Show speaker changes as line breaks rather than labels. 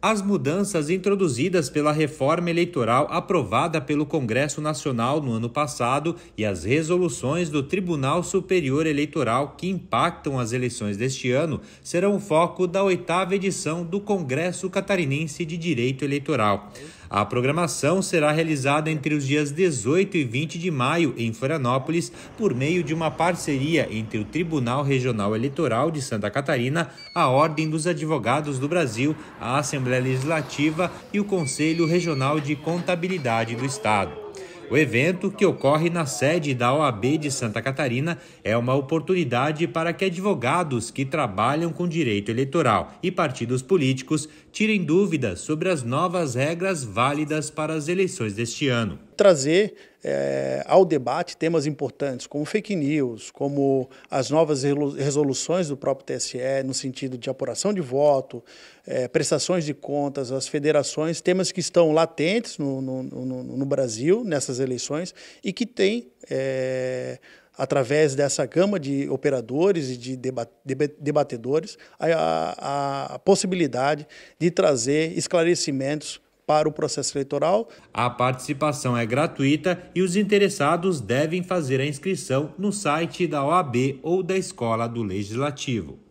as mudanças introduzidas pela reforma eleitoral aprovada pelo Congresso Nacional no ano passado e as resoluções do Tribunal Superior Eleitoral que impactam as eleições deste ano serão o foco da oitava edição do Congresso Catarinense de Direito Eleitoral. A programação será realizada entre os dias 18 e 20 de maio em Florianópolis, por meio de uma parceria entre o Tribunal Regional Eleitoral de Santa Catarina, a Ordem dos Advogados do Brasil, a Assembleia Legislativa e o Conselho Regional de Contabilidade do Estado. O evento, que ocorre na sede da OAB de Santa Catarina, é uma oportunidade para que advogados que trabalham com direito eleitoral e partidos políticos tirem dúvidas sobre as novas regras válidas para as eleições deste ano
trazer é, ao debate temas importantes, como fake news, como as novas resoluções do próprio TSE, no sentido de apuração de voto, é, prestações de contas, as federações, temas que estão latentes no, no, no, no Brasil nessas eleições e que têm. É, eh, através dessa gama de operadores e de debatedores, a, a, a, possibilidade de trazer esclarecimentos para o processo eleitoral.
A participação é gratuita e os interessados devem fazer a inscrição no site da OAB ou da Escola do Legislativo.